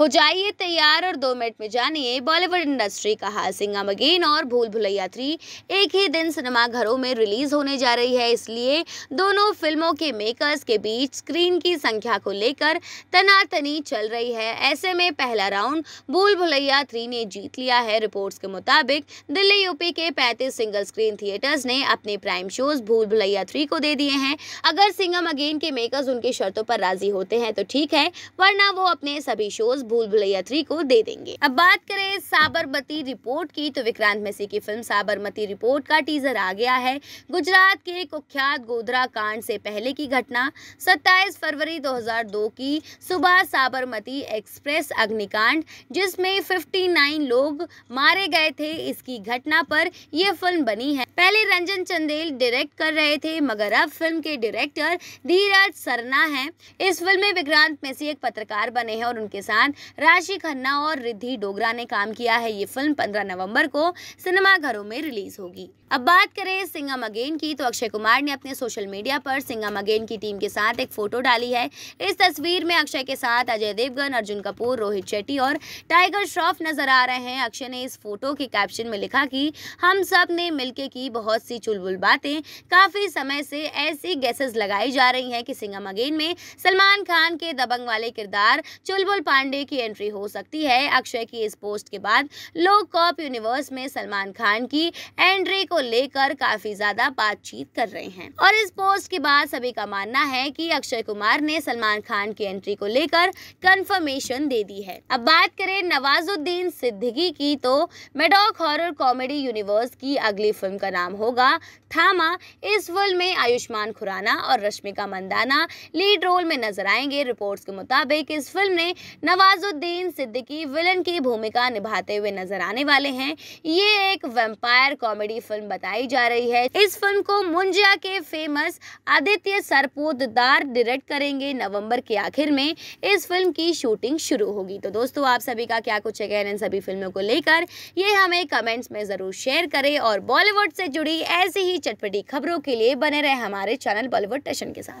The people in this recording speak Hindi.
हो जाइए तैयार और दो मिनट में जानिए बॉलीवुड इंडस्ट्री का हाल सिंगम अगेन और भूल भुलैया थ्री एक ही दिन सिनेमाघरों में रिलीज होने जा रही है इसलिए दोनों फिल्मों के मेकर्स के बीच स्क्रीन की संख्या को लेकर तनातनी चल रही है ऐसे में पहला राउंड भूल भुलैया थ्री ने जीत लिया है रिपोर्ट्स के मुताबिक दिल्ली यूपी के पैंतीस सिंगल स्क्रीन थिएटर्स ने अपने प्राइम शोज भूल भुलैया थ्री को दे दिए हैं अगर सिंगम अगेन के मेकर्स उनकी शर्तों पर राजी होते हैं तो ठीक है वरना वो अपने सभी शोज भूल भुलैया थ्री को दे देंगे अब बात करें साबरमती रिपोर्ट की तो विक्रांत मैसी की फिल्म साबरमती रिपोर्ट का टीजर आ गया है गुजरात के कुख्यात गोधरा कांड से पहले की घटना 27 फरवरी 2002 की सुबह साबरमती एक्सप्रेस अग्निकांड जिसमें 59 लोग मारे गए थे इसकी घटना पर यह फिल्म बनी है पहले रंजन चंदेल डायरेक्ट कर रहे थे मगर अब फिल्म के डायरेक्टर धीरज सरना है इस फिल्म में विक्रांत मेसी एक पत्रकार बने हैं और उनके साथ राशि खन्ना और रिद्धि डोगरा ने काम किया है ये फिल्म पंद्रह नवम्बर को सिनेमाघरों में रिलीज होगी अब बात करें सिंगम अगेन की तो अक्षय कुमार ने अपने सोशल मीडिया पर सिंगम अगेन की टीम के साथ एक फोटो डाली है इस तस्वीर में अक्षय के साथ अजय देवगन अर्जुन कपूर रोहित शेट्टी और टाइगर श्रॉफ नजर आ रहे हैं अक्षय ने इस फोटो के कैप्शन में लिखा कि हम सब ने मिलके की बहुत सी चुलबुल बातें काफी समय से ऐसी गैसेस लगाई जा रही हैं कि सिंगम अगेन में सलमान खान के दबंग वाले किरदार चुलबुल पांडे अक्षय की एंट्री हो सकती है अक्षय की इस पोस्ट के बाद लोग कॉप यूनिवर्स में सलमान खान की एंट्री को लेकर काफी ज्यादा बातचीत कर रहे हैं और इस पोस्ट के बाद सभी का मानना है कि अक्षय कुमार ने सलमान खान की एंट्री को लेकर कंफर्मेशन दे दी है अब बात करें नवाजुद्दीन सिद्दीकी की तो मेडॉक हॉरर कॉमेडी यूनिवर्स की अगली फिल्म का नाम होगा थामा इस फिल्म में आयुष्मान खुराना और रश्मिका मंदाना लीड रोल में नजर आएंगे रिपोर्ट्स के मुताबिक इस फिल्म ने नवाज नवाजुद्दीन सिद्दीकी विलन की भूमिका निभाते हुए नजर आने वाले हैं ये एक वेम्पायर कॉमेडी फिल्म बताई जा रही है इस फिल्म को मुंजिया के फेमस आदित्य सरपोतदार डायरेक्ट करेंगे नवंबर के आखिर में इस फिल्म की शूटिंग शुरू होगी तो दोस्तों आप सभी का क्या कुछ है इन सभी फिल्मों को लेकर ये हमें कमेंट्स में ज़रूर शेयर करें और बॉलीवुड से जुड़ी ऐसी ही चटपटी खबरों के लिए बने रहे हमारे चैनल बॉलीवुड टेशन के साथ